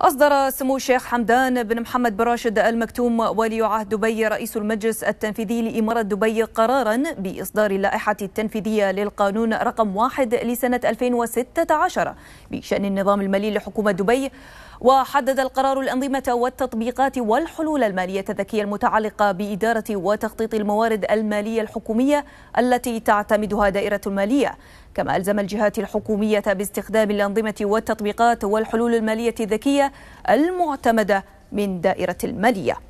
أصدر سمو الشيخ حمدان بن محمد بن راشد المكتوم ولي عهد دبي رئيس المجلس التنفيذي لإمارة دبي قرارا بإصدار اللائحة التنفيذية للقانون رقم واحد لسنة 2016 بشأن النظام المالي لحكومة دبي وحدد القرار الأنظمة والتطبيقات والحلول المالية الذكية المتعلقة بإدارة وتخطيط الموارد المالية الحكومية التي تعتمدها دائرة المالية كما ألزم الجهات الحكومية باستخدام الأنظمة والتطبيقات والحلول المالية الذكية المعتمدة من دائرة المالية